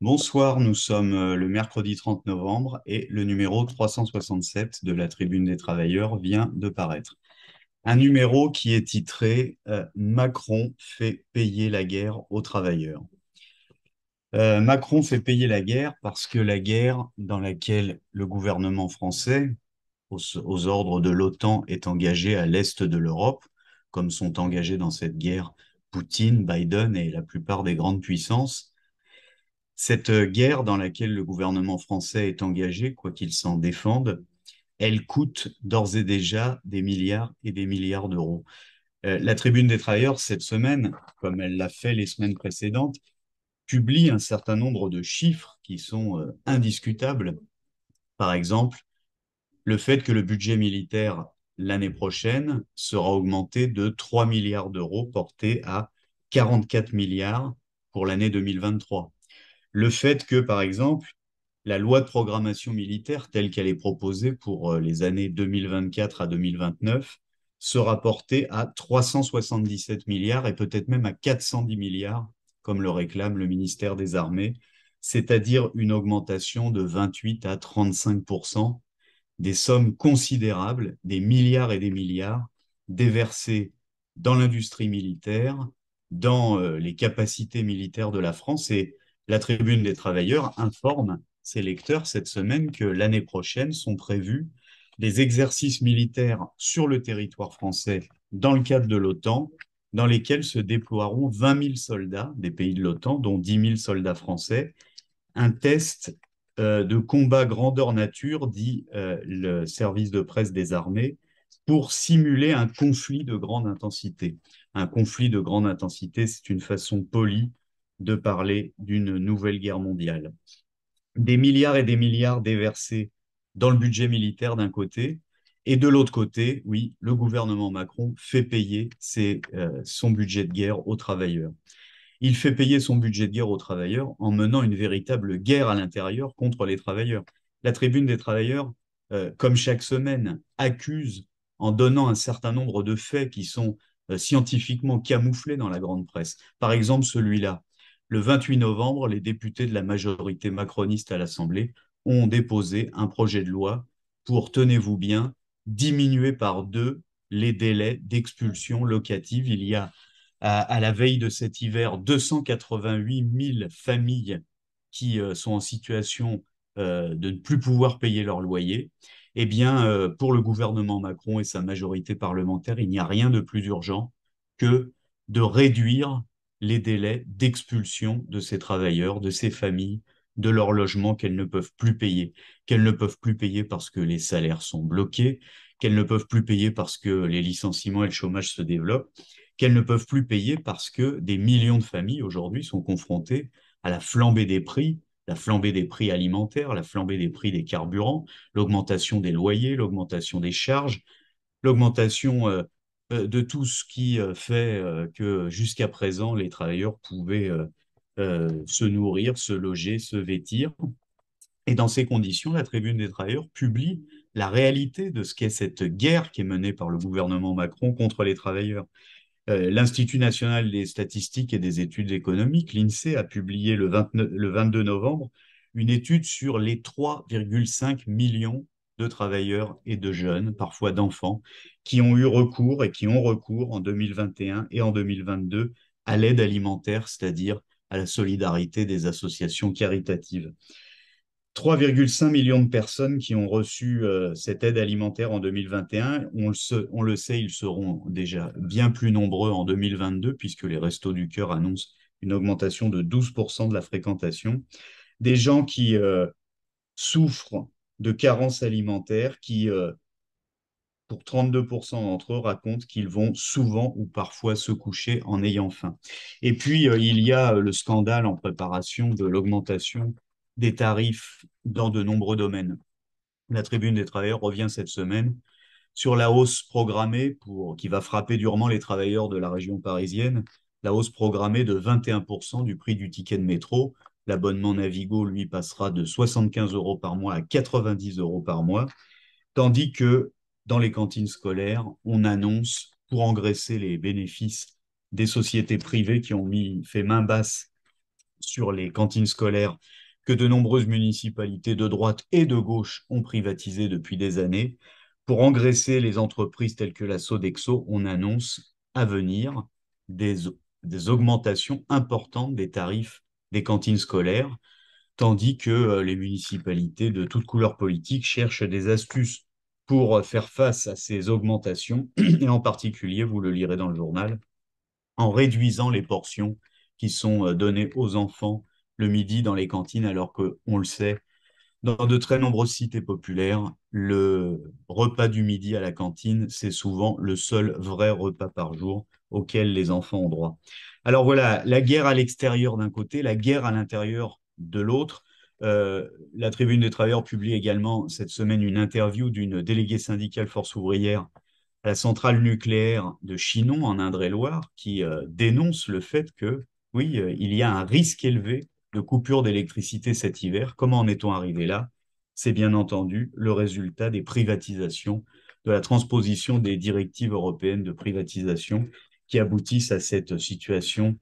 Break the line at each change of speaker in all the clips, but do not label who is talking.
Bonsoir, nous sommes euh, le mercredi 30 novembre et le numéro 367 de la Tribune des Travailleurs vient de paraître. Un numéro qui est titré euh, Macron fait payer la guerre aux travailleurs. Euh, Macron fait payer la guerre parce que la guerre dans laquelle le gouvernement français, aux ordres de l'OTAN, est engagé à l'est de l'Europe, comme sont engagés dans cette guerre Poutine, Biden et la plupart des grandes puissances, cette euh, guerre dans laquelle le gouvernement français est engagé, quoi qu'il s'en défende, elle coûte d'ores et déjà des milliards et des milliards d'euros. Euh, la Tribune des travailleurs, cette semaine, comme elle l'a fait les semaines précédentes, publie un certain nombre de chiffres qui sont euh, indiscutables. Par exemple, le fait que le budget militaire l'année prochaine sera augmenté de 3 milliards d'euros, porté à 44 milliards pour l'année 2023 le fait que, par exemple, la loi de programmation militaire telle qu'elle est proposée pour euh, les années 2024 à 2029 sera portée à 377 milliards et peut-être même à 410 milliards, comme le réclame le ministère des Armées, c'est-à-dire une augmentation de 28 à 35 des sommes considérables, des milliards et des milliards déversés dans l'industrie militaire, dans euh, les capacités militaires de la France. Et la Tribune des travailleurs informe ses lecteurs cette semaine que l'année prochaine sont prévus des exercices militaires sur le territoire français dans le cadre de l'OTAN, dans lesquels se déploieront 20 000 soldats des pays de l'OTAN, dont 10 000 soldats français. Un test euh, de combat grandeur nature, dit euh, le service de presse des armées, pour simuler un conflit de grande intensité. Un conflit de grande intensité, c'est une façon polie de parler d'une nouvelle guerre mondiale. Des milliards et des milliards déversés dans le budget militaire d'un côté, et de l'autre côté, oui, le gouvernement Macron fait payer euh, son budget de guerre aux travailleurs. Il fait payer son budget de guerre aux travailleurs en menant une véritable guerre à l'intérieur contre les travailleurs. La tribune des travailleurs, euh, comme chaque semaine, accuse en donnant un certain nombre de faits qui sont euh, scientifiquement camouflés dans la grande presse. Par exemple, celui-là, le 28 novembre, les députés de la majorité macroniste à l'Assemblée ont déposé un projet de loi pour, tenez-vous bien, diminuer par deux les délais d'expulsion locative. Il y a, à, la veille de cet hiver, 288 000 familles qui euh, sont en situation euh, de ne plus pouvoir payer leur loyer. Eh bien, euh, pour le gouvernement Macron et sa majorité parlementaire, il n'y a rien de plus urgent que de réduire les délais d'expulsion de ces travailleurs, de ces familles, de leur logement qu'elles ne peuvent plus payer, qu'elles ne peuvent plus payer parce que les salaires sont bloqués, qu'elles ne peuvent plus payer parce que les licenciements et le chômage se développent, qu'elles ne peuvent plus payer parce que des millions de familles aujourd'hui sont confrontées à la flambée des prix, la flambée des prix alimentaires, la flambée des prix des carburants, l'augmentation des loyers, l'augmentation des charges, l'augmentation euh, euh, de tout ce qui euh, fait euh, que jusqu'à présent, les travailleurs pouvaient se nourrir, se loger, se vêtir. Et dans ces conditions, la Tribune des travailleurs publie la réalité de ce qu'est cette guerre qui est menée par le gouvernement Macron contre les travailleurs. L'Institut national des statistiques et des études économiques, l'INSEE, a publié le, 22 novembre une étude sur les 3,5 millions de travailleurs et de jeunes, parfois d'enfants, qui ont eu recours et qui ont recours en 2021 et en 2022 à l'aide alimentaire, c'est-à-dire à la solidarité des associations caritatives. 3,5 millions de personnes qui ont reçu euh, cette aide alimentaire en 2021. On le, sait, on le, sait, ils seront déjà bien plus nombreux en 2022 puisque les Restos du Cœur annoncent une augmentation de 12% de la fréquentation. Des gens qui euh, souffrent de carences alimentaires qui, euh, pour 32% d'entre eux, racontent qu'ils vont souvent ou parfois se coucher en ayant faim. Et puis, euh, il y a euh, le scandale en préparation de l'augmentation des tarifs dans de nombreux domaines. La Tribune des travailleurs revient cette semaine sur la hausse programmée pour, qui va frapper durement les travailleurs de la région parisienne, la hausse programmée de 21% du prix du ticket de métro L'abonnement Navigo, lui, passera de 75 euros par mois à 90 euros par mois, tandis que dans les cantines scolaires, on annonce, pour engraisser les bénéfices des sociétés privées qui ont mis, fait main basse sur les cantines scolaires, que de nombreuses municipalités de droite et de gauche ont privatisé depuis des années. Pour engraisser les entreprises telles que la Sodexo, on annonce à venir des, des augmentations importantes des tarifs des cantines scolaires, tandis que euh, les municipalités de toutes couleurs politiques cherchent des astuces pour euh, faire face à ces augmentations, et en particulier, vous le lirez dans le journal, en réduisant les portions qui sont euh, données aux enfants le midi dans les cantines, alors qu'on le sait, dans de très nombreuses cités populaires, le repas du midi à la cantine, c'est souvent le seul vrai repas par jour auxquelles les enfants ont droit. Alors voilà, la guerre à l'extérieur d'un côté, la guerre à l'intérieur de l'autre. Euh, la Tribune des Travailleurs publie également cette semaine une interview d'une déléguée syndicale force ouvrière à la centrale nucléaire de Chinon en Indre-et-Loire qui euh, dénonce le fait que, oui, euh, il y a un risque élevé de coupure d'électricité cet hiver. Comment en est-on arrivé là C'est bien entendu le résultat des privatisations, de la transposition des directives européennes de privatisation qui aboutissent à cette situation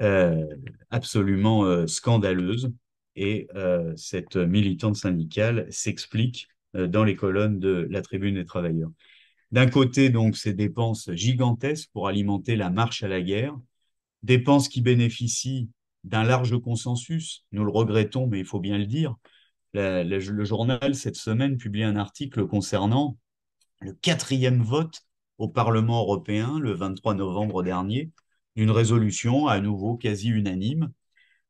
euh, absolument euh, scandaleuse. Et euh, cette militante syndicale s'explique dans les colonnes de la Tribune des Travailleurs. D'un côté, donc, ces dépenses gigantesques pour alimenter la marche à la guerre, dépenses qui bénéficient d'un large consensus, nous le regrettons, mais il faut bien le dire. le journal, cette semaine, publie un article concernant le quatrième vote au Parlement européen le 23 novembre dernier d'une résolution à nouveau quasi unanime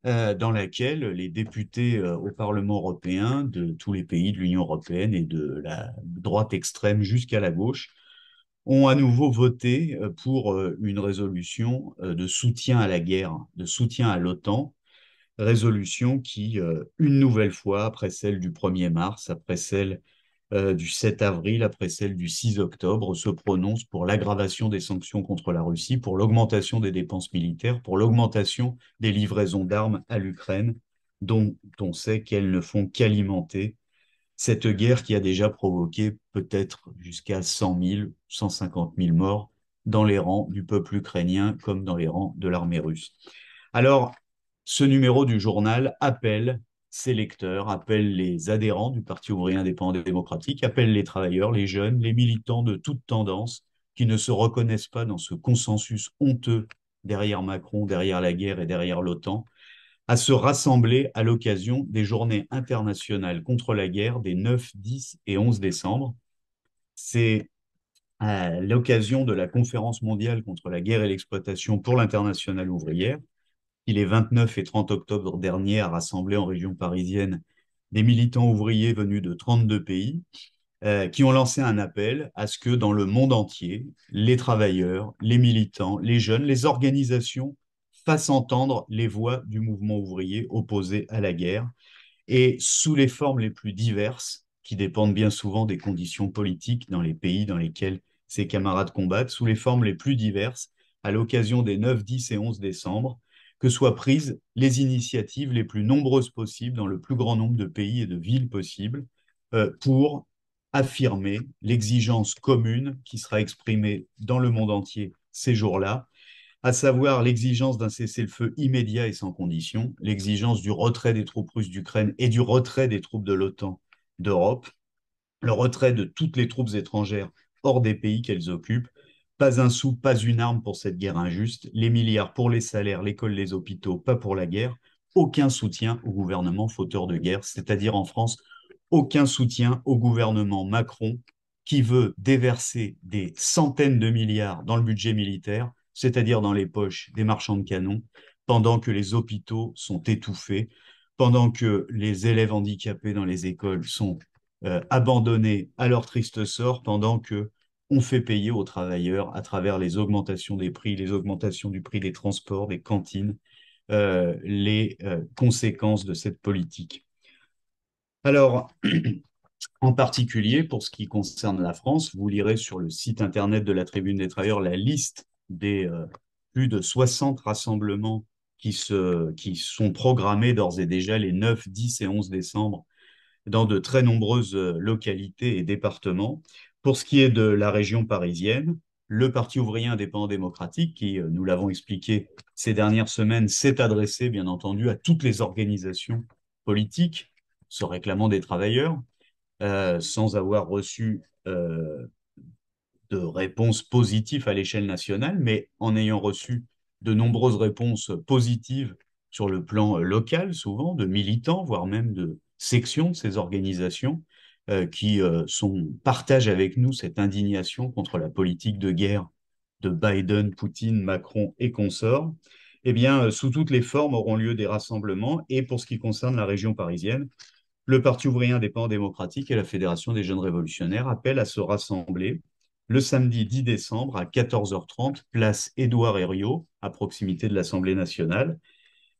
euh, dans laquelle les députés euh, au Parlement européen de tous les pays de l'Union européenne et de la droite extrême jusqu'à la gauche ont à nouveau voté euh, pour une résolution de soutien à la guerre, de soutien à l'OTAN, résolution qui, une nouvelle fois, après celle du 1er mars, après celle euh, du 7 avril après celle du 6 octobre se prononce pour l'aggravation des sanctions contre la Russie, pour l'augmentation des dépenses militaires, pour l'augmentation des livraisons d'armes à l'Ukraine, dont on sait qu'elles ne font qu'alimenter cette guerre qui a déjà provoqué peut-être jusqu'à 100 000, 150 000 morts dans les rangs du peuple ukrainien comme dans les rangs de l'armée russe. Alors, ce numéro du journal appelle ses lecteurs, appelle les adhérents du Parti ouvrier indépendant et démocratique, appelle les travailleurs, les jeunes, les militants de toutes tendances qui ne se reconnaissent pas dans ce consensus honteux derrière Macron, derrière la guerre et derrière l'OTAN, à se rassembler à l'occasion des journées internationales contre la guerre des 9, 10 et 11 décembre. C'est à euh, l'occasion de la conférence mondiale contre la guerre et l'exploitation pour l'international ouvrière il est 29 et 30 octobre dernier à rassemblé en région parisienne des militants ouvriers venus de 32 pays, euh, qui ont lancé un appel à ce que dans le monde entier, les travailleurs, les militants, les jeunes, les organisations fassent entendre les voix du mouvement ouvrier opposé à la guerre, et sous les formes les plus diverses, qui dépendent bien souvent des conditions politiques dans les pays dans lesquels ses camarades combattent, sous les formes les plus diverses, à l'occasion des 9, 10 et 11 décembre, que soient prises les initiatives les plus nombreuses possibles dans le plus grand nombre de pays et de villes possibles euh, pour affirmer l'exigence commune qui sera exprimée dans le monde entier ces jours-là, à savoir l'exigence d'un cessez-le-feu immédiat et sans condition, l'exigence du retrait des troupes russes d'Ukraine et du retrait des troupes de l'OTAN d'Europe, le retrait de toutes les troupes étrangères hors des pays qu'elles occupent pas un sou, pas une arme pour cette guerre injuste. Les milliards pour les salaires, l'école, les hôpitaux, pas pour la guerre. Aucun soutien au gouvernement fauteur de guerre, c'est-à-dire en France, aucun soutien au gouvernement Macron qui veut déverser des centaines de milliards dans le budget militaire, c'est-à-dire dans les poches des marchands de canons, pendant que les hôpitaux sont étouffés, pendant que les élèves handicapés dans les écoles sont euh, abandonnés à leur triste sort, pendant que on fait payer aux travailleurs à travers les augmentations des prix, les augmentations du prix des transports, des cantines, euh, les euh, conséquences de cette politique. Alors, en particulier pour ce qui concerne la France, vous lirez sur le site internet de la Tribune des Travailleurs la liste des euh, plus de 60 rassemblements qui, se, qui sont programmés d'ores et déjà les 9, 10 et 11 décembre dans de très nombreuses localités et départements. Pour ce qui est de la région parisienne, le Parti ouvrier indépendant démocratique, qui, euh, nous l'avons expliqué ces dernières semaines, s'est adressé, bien entendu, à toutes les organisations politiques se réclamant des travailleurs, euh, sans avoir reçu euh, de réponses positives à l'échelle nationale, mais en ayant reçu de nombreuses réponses positives sur le plan local, souvent, de militants, voire même de sections de ces organisations, euh, qui euh, sont, partagent avec nous cette indignation contre la politique de guerre de Biden, Poutine, Macron et consorts, eh bien, euh, sous toutes les formes auront lieu des rassemblements. Et pour ce qui concerne la région parisienne, le Parti ouvrier indépendant démocratique et la Fédération des jeunes révolutionnaires appellent à se rassembler le samedi 10 décembre à 14h30, place Édouard Herriot, à proximité de l'Assemblée nationale.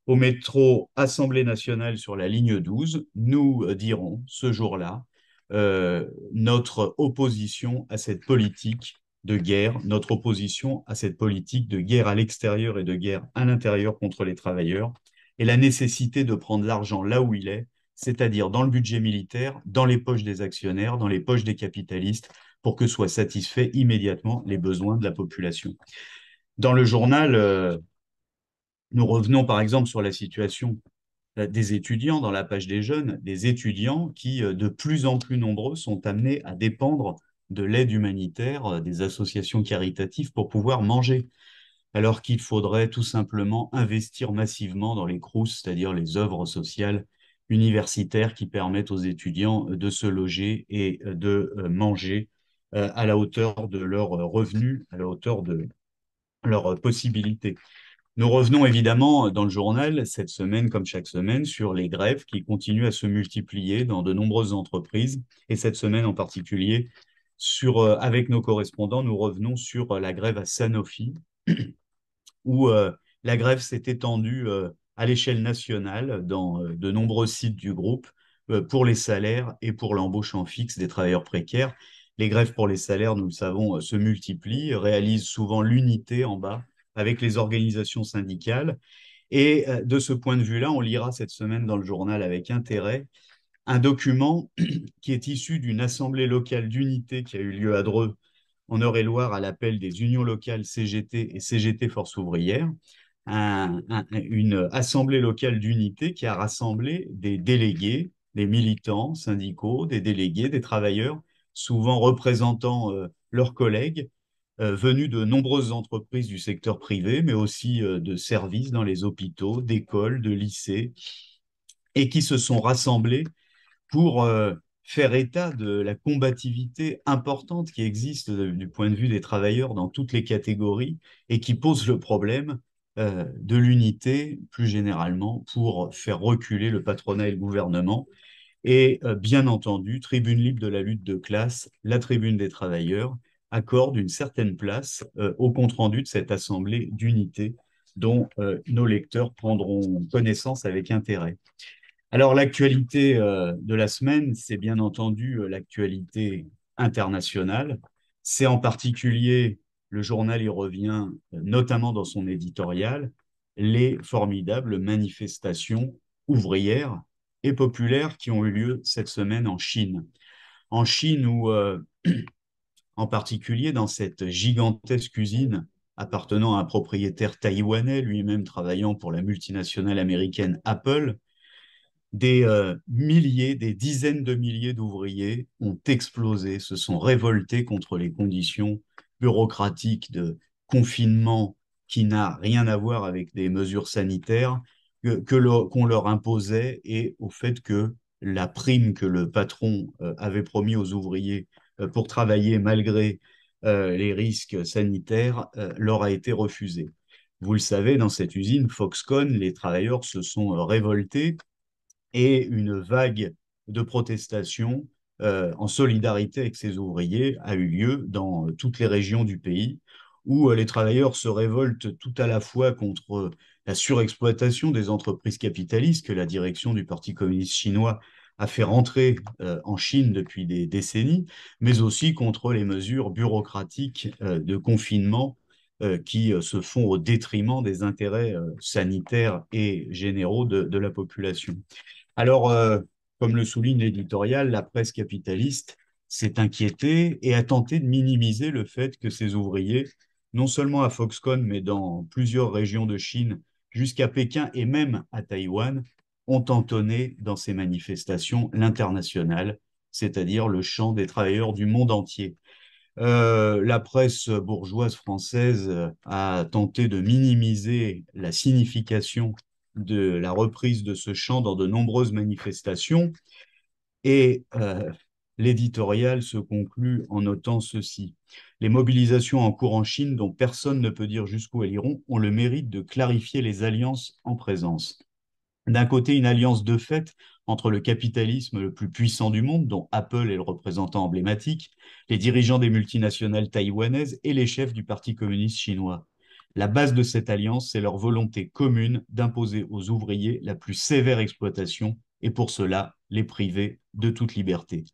Au métro Assemblée nationale sur la ligne 12, nous dirons ce jour-là euh, notre opposition à cette politique de guerre, notre opposition à cette politique de guerre à l'extérieur et de guerre à l'intérieur contre les travailleurs, et la nécessité de prendre l'argent là où il est, c'est-à-dire dans le budget militaire, dans les poches des actionnaires, dans les poches des capitalistes, pour que soient satisfaits immédiatement les besoins de la population. Dans le journal, euh, nous revenons par exemple sur la situation euh, des étudiants, dans la page des jeunes, des étudiants qui, euh, de plus en plus nombreux, sont amenés à dépendre de l'aide humanitaire, euh, des associations caritatives pour pouvoir manger. Alors qu'il faudrait tout simplement investir massivement dans les CRUS, c'est-à-dire les œuvres sociales universitaires qui permettent aux étudiants de se loger et de manger à la hauteur de leurs revenus, à la hauteur de leurs possibilités. Nous revenons évidemment dans le journal, cette semaine comme chaque semaine, sur les grèves qui continuent à se multiplier dans de nombreuses entreprises. Et cette semaine en particulier, sur, euh, avec nos correspondants, nous revenons sur euh, la grève à Sanofi, où euh, la grève s'est étendue à l'échelle nationale dans de nombreux sites du groupe pour les salaires et pour l'embauche en fixe des travailleurs précaires. Les grèves pour les salaires, nous le savons, se multiplient, réalisent souvent l'unité en bas avec les organisations syndicales. Et euh, de ce point de vue-là, on lira cette semaine dans le journal avec intérêt un document qui est issu d'une assemblée locale d'unité qui a eu lieu à Dreux, en Eure-et-Loire, à l'appel des unions locales CGT et CGT Force ouvrière. une assemblée locale d'unité qui a rassemblé des délégués, des militants syndicaux, des délégués, des travailleurs, souvent représentant euh, leurs collègues, euh, venus de nombreuses entreprises du secteur privé, mais aussi euh, de services dans les hôpitaux, d'écoles, de lycées, et qui se sont rassemblés pour euh, faire état de la combativité importante qui existe du point de vue des travailleurs dans toutes les catégories et qui pose le problème de l'unité plus généralement pour faire reculer le patronat et le gouvernement. Et bien entendu, Tribune libre de la lutte de classe, la Tribune des travailleurs, accorde une certaine place euh, au compte-rendu de cette assemblée d'unité dont euh, nos lecteurs prendront connaissance avec intérêt. Alors l'actualité euh, de la semaine, c'est bien entendu l'actualité internationale. C'est en particulier, le journal y revient notamment dans son éditorial, les formidables manifestations ouvrières et populaires qui ont eu lieu cette semaine en Chine. En Chine où en particulier dans cette gigantesque usine appartenant à un propriétaire taïwanais, lui-même travaillant pour la multinationale américaine Apple, des euh, milliers, des dizaines de milliers d'ouvriers ont explosé, se sont révoltés contre les conditions bureaucratiques de confinement qui n'a rien à voir avec des mesures sanitaires que, qu'on leur imposait et au fait que la prime que le patron euh, avait promis aux ouvriers euh, pour travailler malgré euh, les risques sanitaires euh, leur a été refusé. Vous le savez, dans cette usine Foxconn, les travailleurs se sont révoltés et une vague de protestations en solidarité avec ces ouvriers a eu lieu dans toutes les régions du pays où les travailleurs se révoltent tout à la fois contre la surexploitation des entreprises capitalistes que la direction du Parti communiste chinois a fait rentrer euh, en Chine depuis des décennies, mais aussi contre les mesures bureaucratiques euh, de confinement euh, qui se font au détriment des intérêts sanitaires et généraux de, de la population. Alors, comme le souligne l'éditorial, la presse capitaliste s'est inquiétée et a tenté de minimiser le fait que ces ouvriers, non seulement à Foxconn, mais dans plusieurs régions de Chine, jusqu'à Pékin et même à Taïwan, ont entonné dans ces manifestations l'international, c'est-à-dire le chant des travailleurs du monde entier. Euh, la presse bourgeoise française euh, a tenté de minimiser la signification de la reprise de ce chant dans de nombreuses manifestations et euh, l'éditorial se conclut en notant ceci. Les mobilisations en cours en Chine dont personne ne peut dire jusqu'où elles iront ont le mérite de clarifier les alliances en présence. D'un côté, une alliance de fait entre le capitalisme le plus puissant du monde, dont Apple est le représentant emblématique, les dirigeants des multinationales taïwanaises et les chefs du Parti communiste chinois. La base de cette alliance, c'est leur volonté commune d'imposer aux ouvriers la plus sévère exploitation et pour cela les priver de toute liberté.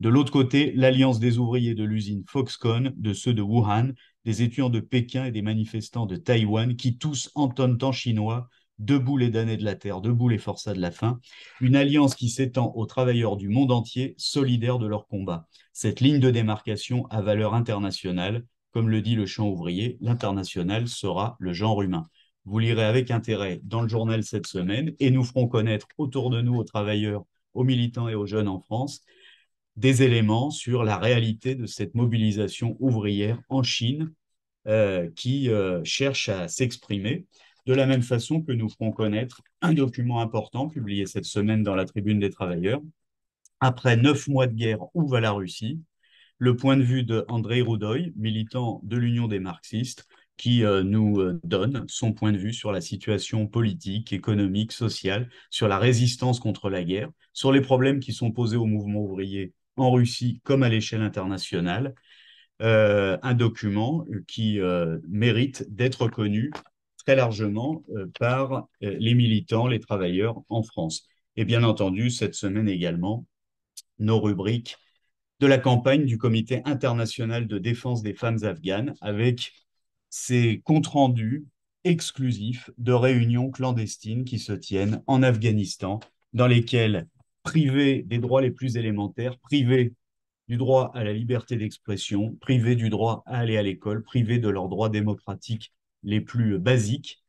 De l'autre côté, l'alliance des ouvriers de l'usine Foxconn, de ceux de Wuhan, des étudiants de Pékin et des manifestants de Taïwan qui tous entonnent en chinois debout les damnés de la terre, debout les forçats de la faim, une alliance qui s'étend aux travailleurs du monde entier, solidaires de leur combat. Cette ligne de démarcation a valeur internationale, comme le dit le champ ouvrier, l'international sera le genre humain. Vous lirez avec intérêt dans le journal cette semaine et nous ferons connaître autour de nous aux travailleurs, aux militants et aux jeunes en France des éléments sur la réalité de cette mobilisation ouvrière en Chine euh, qui euh, cherche à s'exprimer de la même façon que nous ferons connaître un document important publié cette semaine dans la Tribune des Travailleurs. Après neuf mois de guerre, où va la Russie Le point de vue de André Roudoy, militant de l'Union des marxistes, qui euh, nous euh, donne son point de vue sur la situation politique, économique, sociale, sur la résistance contre la guerre, sur les problèmes qui sont posés au mouvement ouvrier en Russie comme à l'échelle internationale. Euh, un document qui mérite d'être connu très largement euh, par euh, les militants, les travailleurs en France. Et bien entendu, cette semaine également, nos rubriques de la campagne du Comité international de défense des femmes afghanes avec ses comptes rendus exclusifs de réunions clandestines qui se tiennent en Afghanistan, dans lesquelles, privés des droits les plus élémentaires, privés du droit à la liberté d'expression, privés du droit à aller à l'école, privés de leurs droits démocratiques les plus basiques,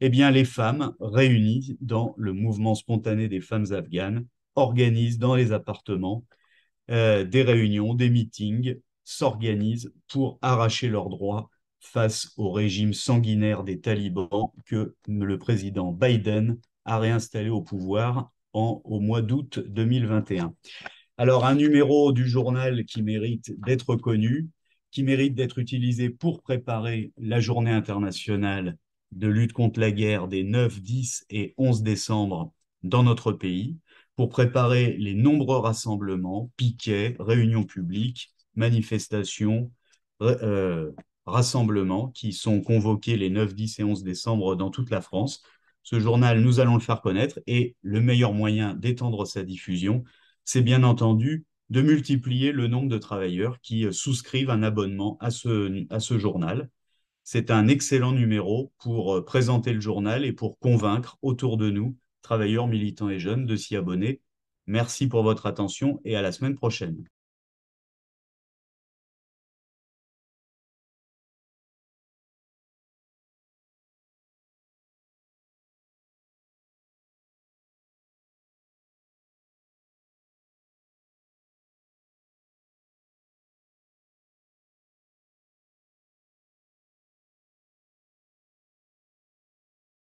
eh bien, les femmes réunies dans le mouvement spontané des femmes afghanes organisent dans les appartements euh, des réunions, des meetings, s'organisent pour arracher leurs droits face au régime sanguinaire des talibans que le président Biden a réinstallé au pouvoir au mois d'août 2021. Alors, un numéro du journal qui mérite d'être connu, qui mérite d'être utilisé pour préparer la journée internationale de lutte contre la guerre des 9, 10 et 11 décembre dans notre pays, pour préparer les nombreux rassemblements, piquets, réunions publiques, manifestations, euh, rassemblements qui sont convoqués les 9, 10 et 11 décembre dans toute la France. Ce journal, nous allons le faire connaître et le meilleur moyen d'étendre sa diffusion, c'est bien entendu de multiplier le nombre de travailleurs qui euh, souscrivent un abonnement à ce, journal. C'est un excellent numéro pour euh, présenter le journal et pour convaincre autour de nous, travailleurs, militants et jeunes, de s'y abonner. Merci pour votre attention et à la semaine prochaine.